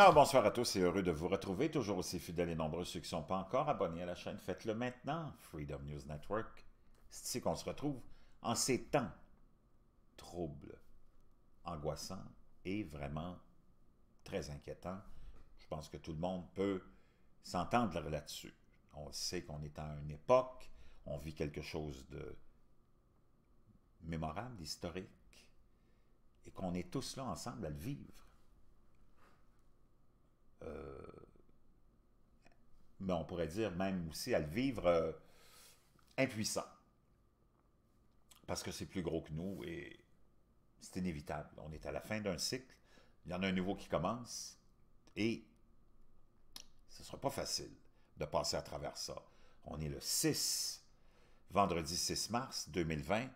Alors, bonsoir à tous et heureux de vous retrouver. Toujours aussi fidèles et nombreux ceux qui ne sont pas encore abonnés à la chaîne. Faites-le maintenant, Freedom News Network. C'est ici qu'on se retrouve en ces temps troubles, angoissants et vraiment très inquiétants. Je pense que tout le monde peut s'entendre là-dessus. On sait qu'on est à une époque, on vit quelque chose de mémorable, d'historique, et qu'on est tous là ensemble à le vivre euh, mais on pourrait dire même aussi à le vivre euh, impuissant. Parce que c'est plus gros que nous et c'est inévitable. On est à la fin d'un cycle, il y en a un nouveau qui commence et ce ne sera pas facile de passer à travers ça. On est le 6, vendredi 6 mars 2020,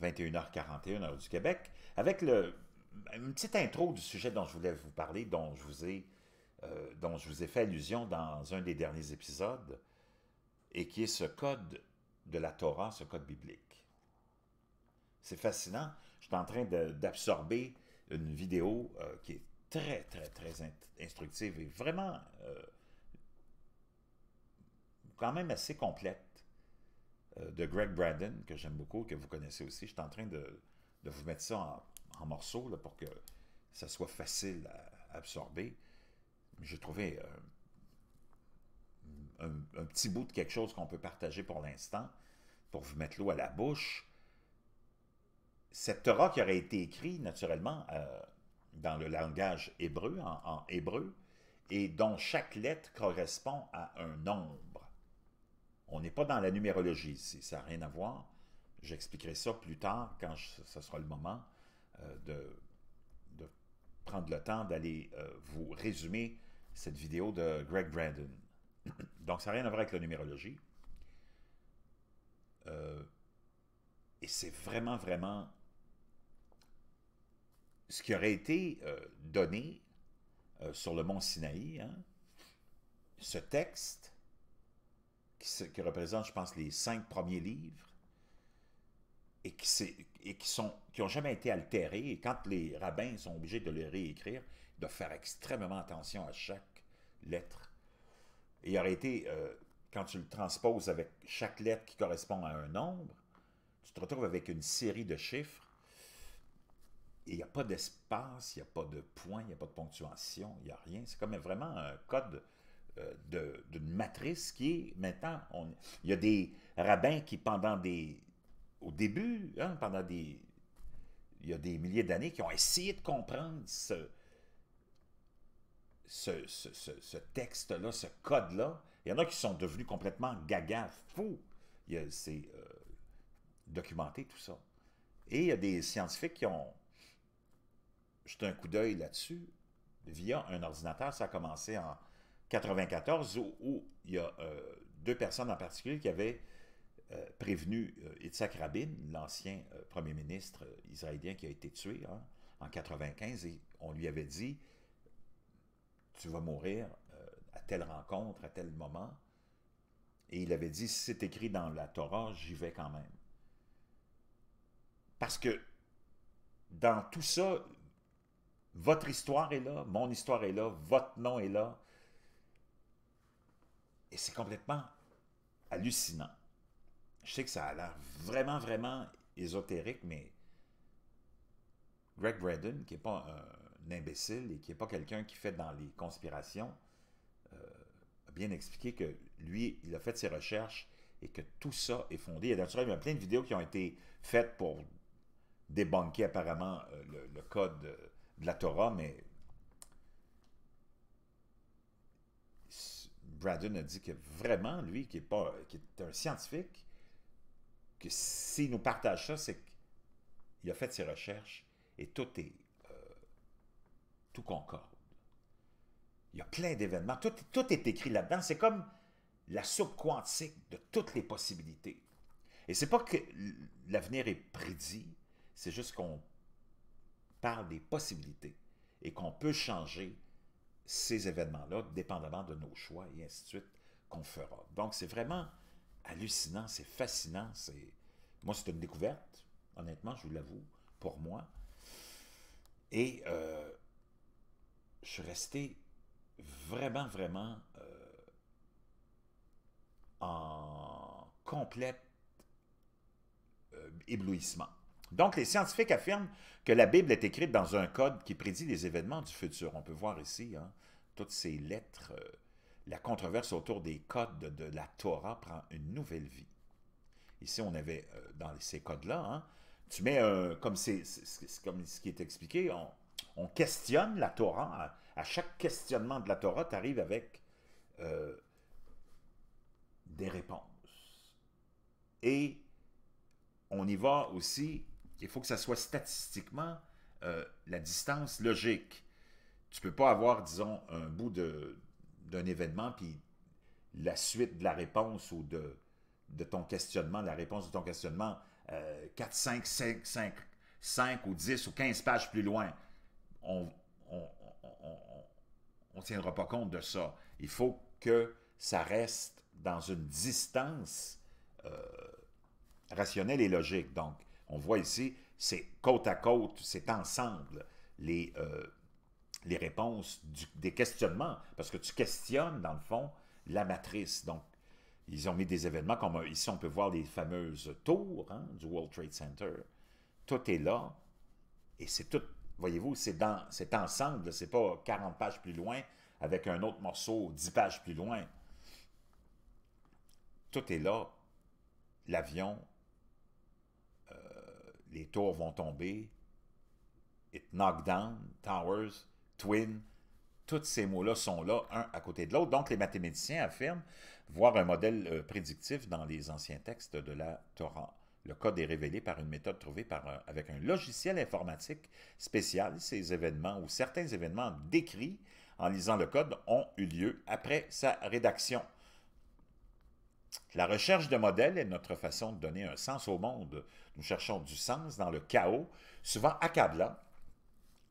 21h41 heure du Québec, avec le, une petite intro du sujet dont je voulais vous parler, dont je vous ai euh, dont je vous ai fait allusion dans un des derniers épisodes, et qui est ce code de la Torah, ce code biblique. C'est fascinant. Je suis en train d'absorber une vidéo euh, qui est très, très, très instructive et vraiment euh, quand même assez complète de Greg Braden, que j'aime beaucoup, que vous connaissez aussi. Je suis en train de, vous mettre ça en, morceaux pour que ça soit facile à absorber j'ai trouvé euh, un, petit bout de quelque chose qu'on peut partager pour l'instant, pour vous mettre l'eau à la bouche. Cette Torah qui aurait été écrite naturellement euh, dans le langage hébreu, en, hébreu, et dont chaque lettre correspond à un nombre. On n'est pas dans la numérologie ici, ça n'a rien à voir. J'expliquerai ça plus tard quand ce sera le moment euh, de, prendre le temps d'aller vous résumer cette vidéo de Greg Brandon. Donc, ça n'a rien à voir avec la numérologie. Euh, et c'est vraiment, vraiment ce qui aurait été euh, donné euh, sur le mont Sinaï. Hein, ce texte, qui, représente, je pense, les cinq premiers livres, et qui n'ont qui qui ont jamais été altérés, et quand les rabbins sont obligés de les réécrire, de faire extrêmement attention à chaque lettre. il aurait été, euh, quand tu le transposes avec chaque lettre qui correspond à un nombre, tu te retrouves avec une série de chiffres. Et il n'y a pas d'espace, il n'y a pas de point, il n'y a pas de ponctuation, il n'y a rien. C'est comme vraiment un code euh, d'une matrice qui est maintenant... il y a des rabbins qui, pendant des... Au début, hein, pendant des... Il y a des milliers d'années qui ont essayé de comprendre ce, ce, ce, texte-là, ce code-là, il y en a qui sont devenus complètement gaga, fous. C'est euh, documenté tout ça. Et il y a des scientifiques qui ont jeté un coup d'œil là-dessus via un ordinateur. Ça a commencé en 1994, où, il y a euh, deux personnes en particulier qui avaient euh, prévenu Yitzhak Rabin, l'ancien premier ministre israélien qui a été tué hein, en 1995, et on lui avait dit tu vas mourir euh, à telle rencontre, à tel moment. Et il avait dit, si c'est écrit dans la Torah, j'y vais quand même. Parce que dans tout ça, votre histoire est là, mon histoire est là, votre nom est là. Et c'est complètement hallucinant. Je sais que ça a l'air vraiment, vraiment ésotérique, mais Greg Braden, qui n'est pas un imbécile et qui n'est pas quelqu'un qui fait dans les conspirations, euh, a bien expliqué que lui, il a fait ses recherches et que tout ça est fondé. Et il y a plein de vidéos qui ont été faites pour débunker apparemment euh, le, code de, la Torah, mais Braden a dit que vraiment, lui, qui est, pas, qui est un scientifique, que s'il nous partage ça, c'est qu'il a fait ses recherches et tout est tout concorde. Il y a plein d'événements. Tout, est écrit là-dedans. C'est comme la soupe quantique de toutes les possibilités. Et c'est pas que l'avenir est prédit, c'est juste qu'on parle des possibilités et qu'on peut changer ces événements-là, dépendamment de nos choix et ainsi de suite qu'on fera. Donc, c'est vraiment hallucinant, c'est fascinant. c'est Moi, c'est une découverte, honnêtement, je vous l'avoue, pour moi. Et euh, je suis resté vraiment, vraiment euh, en complète euh, éblouissement. Donc, les scientifiques affirment que la Bible est écrite dans un code qui prédit les événements du futur. On peut voir ici hein, toutes ces lettres. Euh, la controverse autour des codes de la Torah prend une nouvelle vie. Ici, on avait dans ces codes-là, hein, tu mets, comme, c'est, comme ce qui est expliqué, on, on questionne la Torah. À, chaque questionnement de la Torah, tu arrives avec euh, des réponses. Et on y va aussi, il faut que ça soit statistiquement euh, la distance logique. Tu peux pas avoir, disons, un bout d'un événement, puis la suite de la réponse ou de, de ton questionnement, la réponse de ton questionnement, 4, 5, 5, 5, 5 ou 10 ou 15 pages plus loin on ne tiendra pas compte de ça. Il faut que ça reste dans une distance euh, rationnelle et logique. Donc, on voit ici, c'est côte à côte, c'est ensemble les, euh, les réponses des questionnements, parce que tu questionnes, dans le fond, la matrice. Donc, ils ont mis des événements comme euh, ici, on peut voir les fameuses tours hein, du World Trade Center. Tout est là et c'est tout Voyez-vous, c'est dans cet ensemble, c'est pas 40 pages plus loin avec un autre morceau 10 pages plus loin. Tout est là. L'avion, euh, les tours vont tomber, it down, towers, twin, tous ces mots-là sont là, un à côté de l'autre. Donc, les mathématiciens affirment voir un modèle euh, prédictif dans les anciens textes de la Torah. Le code est révélé par une méthode trouvée avec un logiciel informatique spécial. Ces événements ou certains événements décrits en lisant le code ont eu lieu après sa rédaction. La recherche de modèles est notre façon de donner un sens au monde. Nous cherchons du sens dans le chaos, souvent accablant,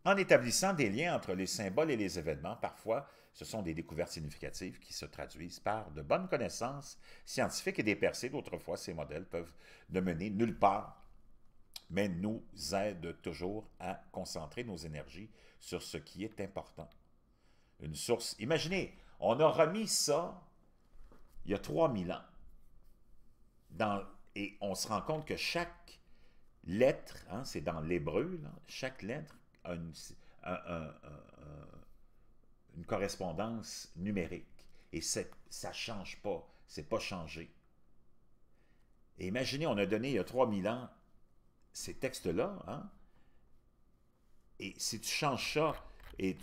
en établissant des liens entre les symboles et les événements, parfois ce sont des découvertes significatives qui se traduisent par de bonnes connaissances scientifiques et des percées. D'autrefois, ces modèles peuvent ne mener nulle part, mais nous aident toujours à concentrer nos énergies sur ce qui est important. Une source. Imaginez, on a remis ça il y a 3000 ans. et on se rend compte que chaque lettre, hein, c'est dans l'hébreu, chaque lettre a un, une correspondance numérique. Et ça ne change pas, c'est pas changé. Et imaginez, on a donné il y a 3000 ans ces textes-là, hein. et si tu changes ça, et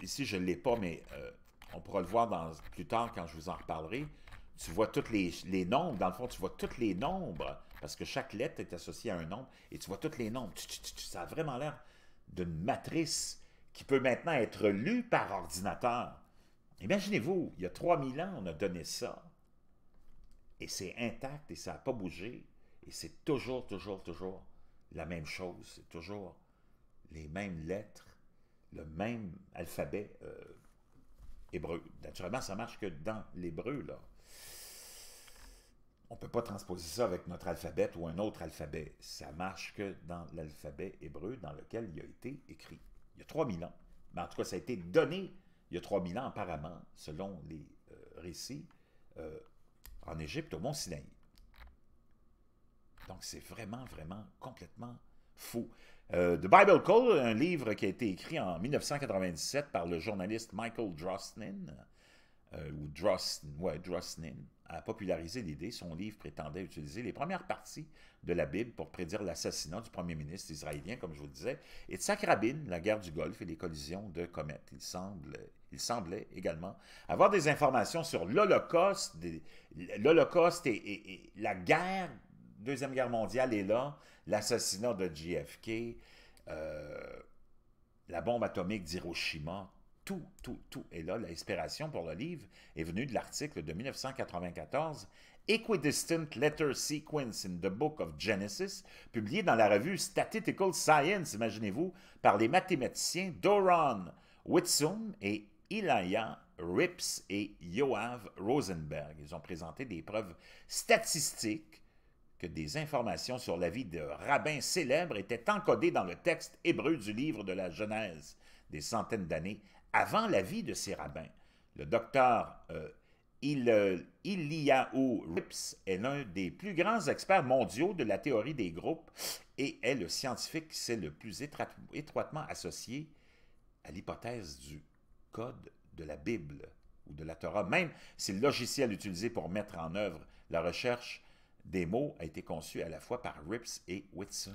ici je ne l'ai pas, mais euh, on pourra le voir dans, plus tard quand je vous en reparlerai, tu vois tous les, nombres, dans le fond, tu vois tous les nombres, parce que chaque lettre est associée à un nombre, et tu vois tous les nombres. ça a vraiment l'air d'une matrice qui peut maintenant être lu par ordinateur. Imaginez-vous, il y a 3000 ans, on a donné ça, et c'est intact, et ça n'a pas bougé, et c'est toujours, toujours, toujours la même chose, c'est toujours les mêmes lettres, le même alphabet euh, hébreu. Naturellement, ça marche que dans l'hébreu, là. On ne peut pas transposer ça avec notre alphabet ou un autre alphabet. Ça marche que dans l'alphabet hébreu dans lequel il a été écrit il y a 3000 ans. Mais en tout cas, ça a été donné il y a 3000 ans apparemment, selon les euh, récits, euh, en Égypte, au mont Sinaï. Donc c'est vraiment, vraiment complètement faux. Euh, « The Bible Call », un livre qui a été écrit en 1997 par le journaliste Michael Drosnin, ou Dros, ouais, Drosnin, à populariser l'idée, son livre prétendait utiliser les premières parties de la Bible pour prédire l'assassinat du premier ministre israélien, comme je vous le disais, et de sa la guerre du Golfe et les collisions de comètes. Il, semble, il semblait également avoir des informations sur l'Holocauste, l'Holocauste et, et, la guerre, Deuxième Guerre mondiale est là, l'assassinat de JFK, euh, la bombe atomique d'Hiroshima, tout, tout, tout. Et là, l'inspiration pour le livre est venue de l'article de 1994, Equidistant Letter Sequence in the Book of Genesis, publié dans la revue Statistical Science, imaginez-vous, par les mathématiciens Doron Whitsum et Ilaya Rips et Yoav Rosenberg. Ils ont présenté des preuves statistiques que des informations sur la vie de rabbins célèbres étaient encodées dans le texte hébreu du livre de la Genèse des centaines d'années avant la vie de ces rabbins. Le docteur euh, euh Rips est l'un des plus grands experts mondiaux de la théorie des groupes et est le scientifique qui s'est le plus étroitement associé à l'hypothèse du code de la Bible ou de la Torah. Même si le logiciel utilisé pour mettre en œuvre la recherche des mots a été conçu à la fois par Rips et Whitson.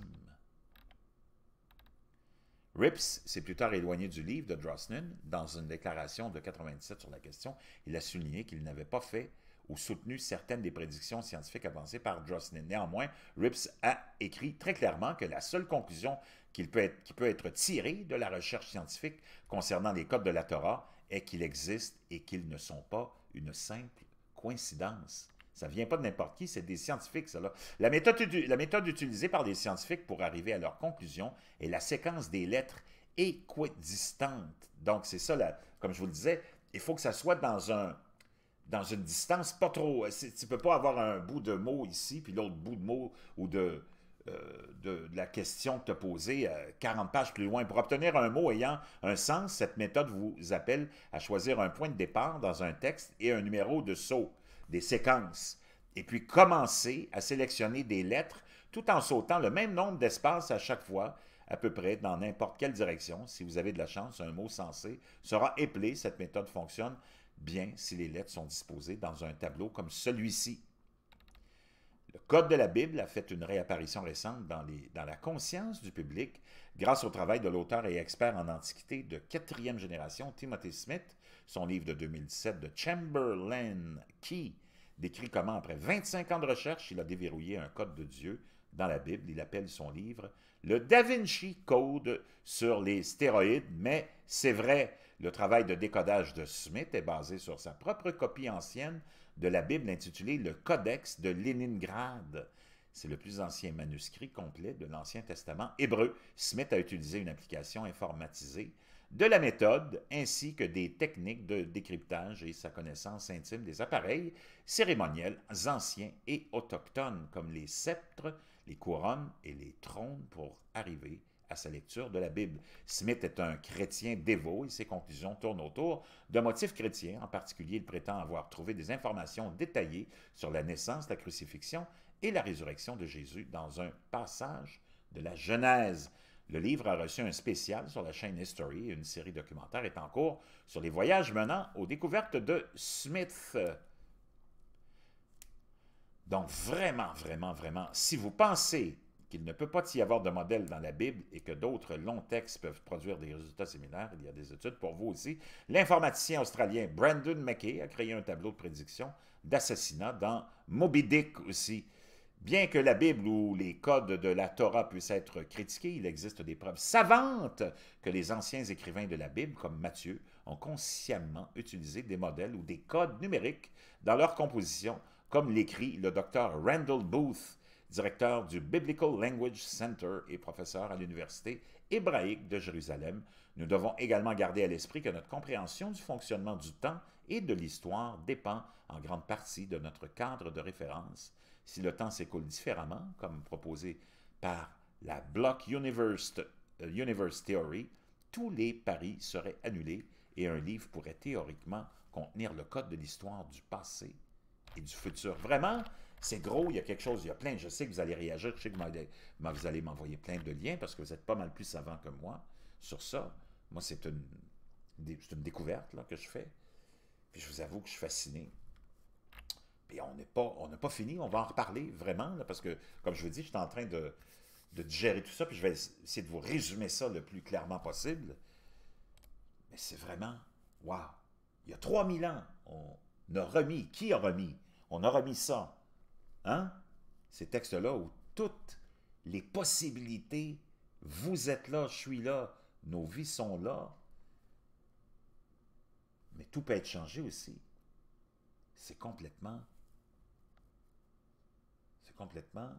Rips s'est plus tard éloigné du livre de Drosnin. Dans une déclaration de 1997 sur la question, il a souligné qu'il n'avait pas fait ou soutenu certaines des prédictions scientifiques avancées par Drosnin. Néanmoins, Rips a écrit très clairement que la seule conclusion qui peut être tirée de la recherche scientifique concernant les codes de la Torah est qu'ils existent et qu'ils ne sont pas une simple coïncidence. Ça vient pas de n'importe qui, c'est des scientifiques, cela. La méthode, la méthode utilisée par les scientifiques pour arriver à leur conclusion est la séquence des lettres équidistantes. Donc, c'est ça, comme je vous le disais, il faut que ça soit dans un dans une distance pas trop... Euh, tu peux pas avoir un bout de mot ici, puis l'autre bout de mot ou de, euh, de, la question que tu as posée 40 euh, pages plus loin. Pour obtenir un mot ayant un sens, cette méthode vous appelle à choisir un point de départ dans un texte et un numéro de saut des séquences, et puis commencer à sélectionner des lettres tout en sautant le même nombre d'espaces à chaque fois, à peu près dans n'importe quelle direction. Si vous avez de la chance, un mot sensé sera éplé. Cette méthode fonctionne bien si les lettres sont disposées dans un tableau comme celui-ci. Le Code de la Bible a fait une réapparition récente dans, la conscience du public grâce au travail de l'auteur et expert en antiquité de quatrième génération, Timothy Smith. Son livre de 2017, de Chamberlain Key, décrit comment, après 25 ans de recherche, il a déverrouillé un code de Dieu dans la Bible. Il appelle son livre le Da Vinci Code sur les stéroïdes, mais c'est vrai, le travail de décodage de Smith est basé sur sa propre copie ancienne de la Bible intitulée Le Codex de Leningrad. C'est le plus ancien manuscrit complet de l'Ancien Testament hébreu. Smith a utilisé une application informatisée de la méthode ainsi que des techniques de décryptage et sa connaissance intime des appareils cérémoniels anciens et autochtones comme les sceptres, les couronnes et les trônes pour arriver à sa lecture de la Bible. Smith est un chrétien dévot et ses conclusions tournent autour de motifs chrétiens. En particulier, il prétend avoir trouvé des informations détaillées sur la naissance, la crucifixion et la résurrection de Jésus dans un passage de la Genèse. Le livre a reçu un spécial sur la chaîne History et une série documentaire est en cours sur les voyages menant aux découvertes de Smith. Donc vraiment, vraiment, vraiment, si vous pensez il ne peut pas y avoir de modèle dans la Bible et que d'autres longs textes peuvent produire des résultats similaires. Il y a des études pour vous aussi. L'informaticien australien Brandon McKay a créé un tableau de prédiction d'assassinat dans Moby Dick aussi. Bien que la Bible ou les codes de la Torah puissent être critiqués, il existe des preuves savantes que les anciens écrivains de la Bible, comme Matthieu, ont consciemment utilisé des modèles ou des codes numériques dans leur composition, comme l'écrit le docteur Randall Booth directeur du Biblical Language Center et professeur à l'Université hébraïque de Jérusalem. Nous devons également garder à l'esprit que notre compréhension du fonctionnement du temps et de l'histoire dépend en grande partie de notre cadre de référence. Si le temps s'écoule différemment, comme proposé par la Block Universe, euh, Theory, tous les paris seraient annulés et un livre pourrait théoriquement contenir le code de l'histoire du passé et du futur. Vraiment, c'est gros, il y a quelque chose, il y a plein. Je sais que vous allez réagir, je sais que vous allez m'envoyer plein de liens parce que vous êtes pas mal plus savant que moi sur ça. Moi, c'est une, découverte là, que je fais. Puis je vous avoue que je suis fasciné. Puis on n'est pas, pas fini, on va en reparler vraiment, parce que, comme je vous dis, je suis en train de, de digérer tout ça, puis je vais essayer de vous résumer ça le plus clairement possible. Mais c'est vraiment, waouh! Il y a 3000 ans, on a remis, qui a remis? On a remis ça Hein? Ces textes-là où toutes les possibilités, vous êtes là, je suis là, nos vies sont là. Mais tout peut être changé aussi. C'est complètement, c'est complètement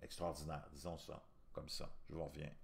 extraordinaire, disons ça, comme ça. Je vous reviens.